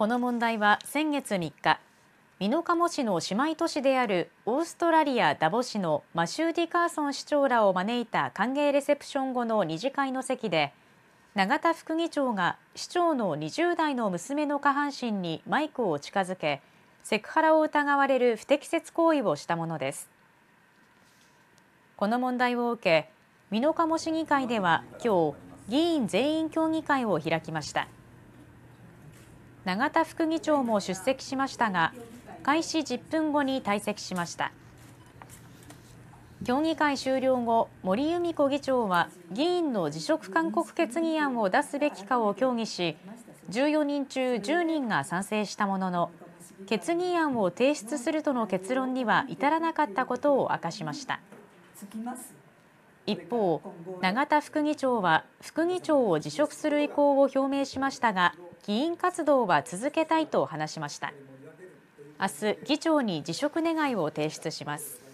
この問題は先月3日、美濃加茂市の姉妹都市であるオーストラリア・ダボ市のマシュー・ディカーソン市長らを招いた歓迎レセプション後の2次会の席で、永田副議長が市長の20代の娘の下半身にマイクを近づけ、セクハラを疑われる不適切行為をしたものです。この問題を受け、美濃加茂市議会では今日、議員全員協議会を開きました。永田副議長も出席しましたが開始10分後に退席しました協議会終了後森由美子議長は議員の辞職勧告決議案を出すべきかを協議し14人中10人が賛成したものの決議案を提出するとの結論には至らなかったことを明かしました一方永田副議長は副議長を辞職する意向を表明しましたが議員活動は続けたいと話しました明日議長に辞職願を提出します